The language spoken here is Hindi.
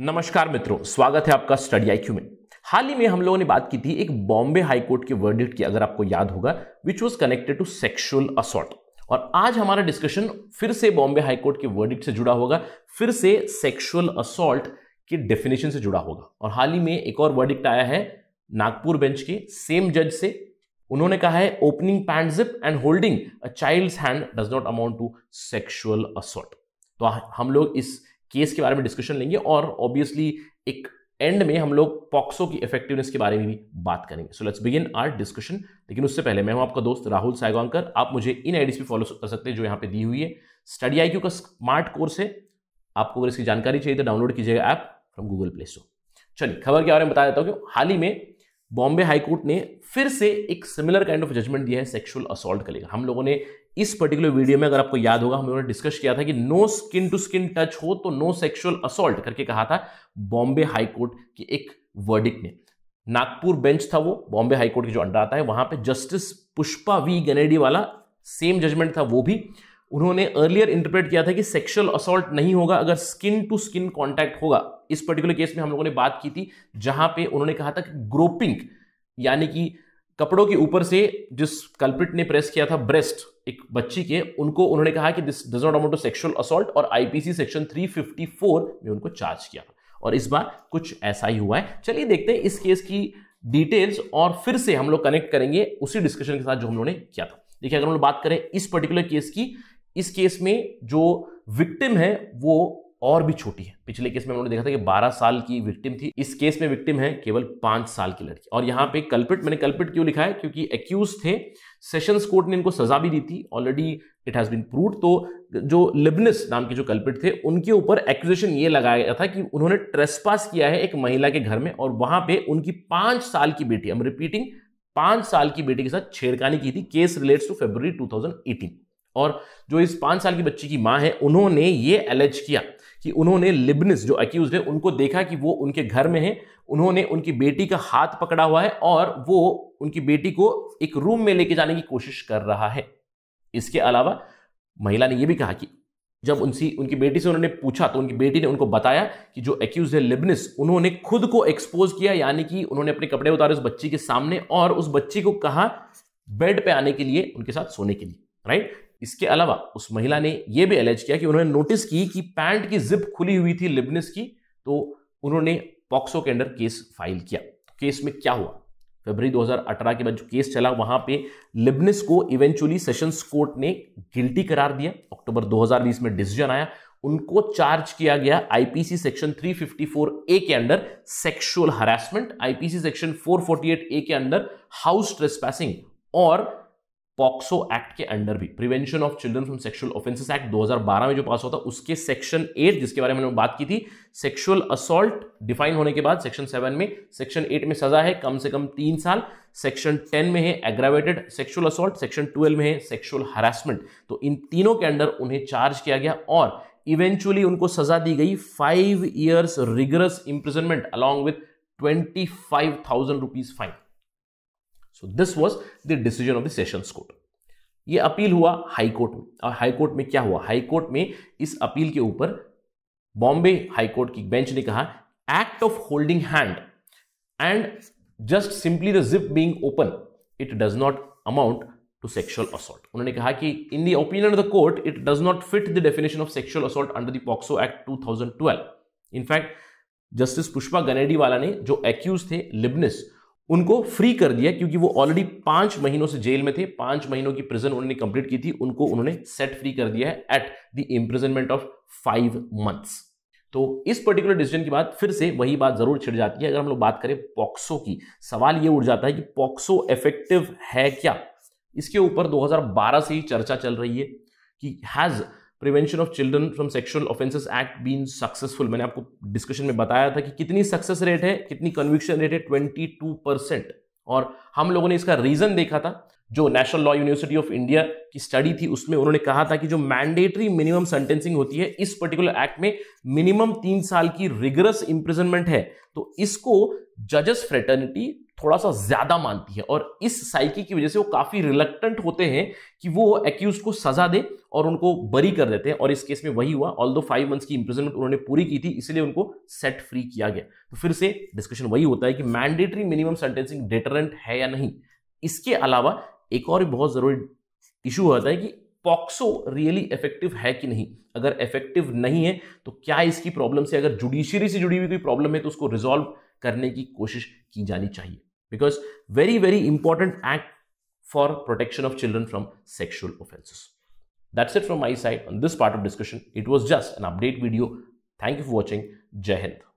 नमस्कार मित्रों स्वागत है आपका स्टडी आईक्यू में हाल ही में हम लोगों ने बात की थी एक बॉम्बे हाई कोर्ट के वर्डिक्ट की अगर आपको याद होगा which was connected to sexual assault और आज हमारा डिस्कशन फिर से बॉम्बे हाई कोर्ट के वर्डिक्ट से जुड़ा होगा फिर से सेक्शुअल असॉल्ट के डेफिनेशन से जुड़ा होगा और हाल ही में एक और वर्डिक्ट आया है नागपुर बेंच के सेम जज से उन्होंने कहा है opening pant zip and holding a child's hand does not amount to sexual assault तो हम लोग इस केस के बारे में डिस्कशन लेंगे और ऑब्वियसली एक एंड में हम लोग पॉक्सो की इफेक्टिवनेस के बारे में भी बात करेंगे so let's begin our discussion लेकिन उससे पहले मैं हूं आपका दोस्त राहुल साइगोंकर आप मुझे इन आईडीज भी फॉलो कर सकते हैं जो यहां पे दी हुई है स्टडी आई का स्मार्ट कोर्स है आपको अगर इसकी जानकारी चाहिए तो डाउनलोड कीजिएगा app from Google Play Store चलिए खबर के बारे में बता देता हूँ हाल ही में बॉम्बे हाईकोर्ट ने फिर से एक सिमिलर काइंड ऑफ जजमेंट दिया है सेक्शुअल असॉल्ट का लेकर हम लोगों ने इस पर्टिकुलर वीडियो में अगर आपको याद होगा हम लोगों ने डिस्कस किया था कि no skin to skin touch हो तो नो सेक्सुअल असोल्ट करके कहा था बॉम्बे हाईकोर्ट के एक वर्डिक ने नागपुर बेंच था वो बॉम्बे हाईकोर्ट के जो अंडर आता है वहां पे जस्टिस पुष्पा वी गनेडी वाला सेम जजमेंट था वो भी उन्होंने अर्लियर इंटरप्रेट किया था कि सेक्सुअल असोल्ट नहीं होगा अगर स्किन टू स्किन कॉन्टैक्ट होगा इस पर्टिकुलर केस में हम लोगों ने बात की थी जहां पे उन्होंने कहा था कि ग्रोपिंग यानी कि कपड़ों के ऊपर से जिस कल्पिट ने प्रेस किया था ब्रेस्ट एक बच्ची के उनको उन्होंने कहा कि this does not amount to sexual assault और आईपीसी सेक्शन 354 में उनको चार्ज किया था और इस बार कुछ ऐसा ही हुआ है चलिए देखते हैं इस केस की डिटेल्स और फिर से हम लोग कनेक्ट करेंगे उसी डिस्कशन के साथ जो हम लोगों ने किया था देखिए अगर हम लोग बात करें इस पर्टिकुलर केस की इस केस में जो विक्टिम है वो और भी छोटी है पिछले केस में उन्होंने देखा था कि बारह साल की विक्टिम थी इस केस में विक्टिम है केवल पांच साल की लड़की और यहाँ पे कल्पिट मैंने कल्पिट क्यों लिखा है क्योंकि एक्यूज थे सेशंस कोर्ट ने इनको सजा भी दी थी already it has been prove तो जो लिबनिस नाम के जो कल्पिट थे उनके ऊपर एक्यूजेशन ये लगाया गया था कि उन्होंने ट्रेसपास किया है एक महिला के घर में और वहां पे उनकी पांच साल की बेटी हम रिपीटिंग पांच साल की बेटी के साथ छेड़खानी की थी case relates to February two और जो इस पांच साल की बच्ची की मां है उन्होंने ये एलेज किया कि उन्होंने लिबनिस जो अक्यूज है उनको देखा कि वो उनके घर में है उन्होंने उनकी बेटी का हाथ पकड़ा हुआ है और वो उनकी बेटी को एक रूम में लेके जाने की कोशिश कर रहा है इसके अलावा महिला ने यह भी कहा कि जब उनसे उनकी बेटी से उन्होंने पूछा तो उनकी बेटी ने उनको बताया कि जो एक्यूज है लिबनिस उन्होंने खुद को एक्सपोज किया यानी कि उन्होंने अपने कपड़े उतारे उस बच्ची के सामने और उस बच्ची को कहा बेड पे आने के लिए उनके साथ सोने के लिए राइट इसके अलावा उस महिला ने यह भी अलर्ज किया कि उन्होंने नोटिस की कि पैंट की जिप खुली हुई थी लिबनिस की तो उन्होंने पॉक्सो के अंडर केस फाइल किया केस में क्या हुआ फरवरी 2018 के बाद जो केस चला वहां पे लिबनिस को इवेंचुअली सेशंस कोर्ट ने गिल्टी करार दिया अक्टूबर 2020 में डिसीजन आया उनको चार्ज किया गया आईपीसी सेक्शन 354 ए के under sexual harassment IPC section 448 A के अंडर हाउस ट्रेस और पॉक्सो एक्ट के अंडर भी prevention of children from sexual offences act 2012 में जो पास हुआ था उसके सेक्शन एट जिसके बारे में हमने बात की थी सेक्सुअल असॉल्ट डिफाइन होने के बाद सेक्शन सेवन में सेक्शन एट में सजा है कम से कम तीन साल सेक्शन टेन में है aggravated sexual assault section twelve में है सेक्सुअल हरासमेंट तो इन तीनों के अंडर उन्हें चार्ज किया गया और इवेंचुअली उनको सजा दी गई five years rigorous imprisonment along with twenty five thousand rupees fine so this was the decision of the sessions court ये अपील हुआ हाई कोर्ट में और हाई कोर्ट में क्या हुआ हाई कोर्ट में इस अपील के ऊपर बॉम्बे हाई कोर्ट की बेंच ने कहा act of holding hand and just simply the zip being open it does not amount to sexual assault उन्होंने कहा कि in the opinion of the court it does not fit the definition of sexual assault under the POCSO act 2012 in fact justice Pushpa Ganediwala ने जो एक्यूज थे लिबनिस उनको फ्री कर दिया क्योंकि वो ऑलरेडी पांच महीनों से जेल में थे पांच महीनों की प्रिजन उन्होंने कंप्लीट की थी उनको उन्होंने सेट फ्री कर दिया है at the imprisonment of five months तो इस पर्टिकुलर डिसीजन के बाद फिर से वही बात जरूर छिड़ जाती है अगर हम लोग बात करें पॉक्सो की सवाल ये उठ जाता है कि पॉक्सो इफेक्टिव है क्या इसके ऊपर 2012 से ही चर्चा चल रही है कि has prevention of children from sexual offences act been successful मैंने आपको डिस्कशन में बताया था कि कितनी सक्सेस रेट है कितनी कन्विक्शन रेट है ट्वेंटी टू परसेंट और हम लोगों ने इसका रीजन देखा था जो national law university of India की स्टडी थी उसमें उन्होंने कहा था कि जो मैंडेटरी मिनिमम सेंटेंसिंग होती है इस पर्टिकुलर एक्ट में मिनिमम तीन साल की रिगरस इंप्रिजनमेंट है तो इसको जजेस फ्रेटर्निटी थोड़ा सा ज्यादा मानती है और इस साइकी की वजह से वो काफी रिलक्टेंट होते हैं कि वो एक्यूज को सजा दे और उनको बरी कर देते हैं और इस केस में वही हुआ ऑल दो फाइव मंथ्स की इंप्रिजनमेंट उन्होंने पूरी की थी इसलिए उनको सेट फ्री किया गया तो फिर से डिस्कशन वही होता है कि मैंडेटरी मिनिमम सेंटेंसिंग डेटरेंट है या नहीं इसके अलावा एक और बहुत जरूरी इशू होता है कि पॉक्सो रियली इफेक्टिव है कि नहीं अगर इफेक्टिव नहीं है तो क्या इसकी प्रॉब्लम से अगर जुडिशियरी से जुड़ी हुई कोई प्रॉब्लम है तो उसको रिजॉल्व करने की कोशिश की जानी चाहिए because very very important act for protection of children from sexual offenses that's it from my side on this part of discussion it was just an update video thank you for watching jai hind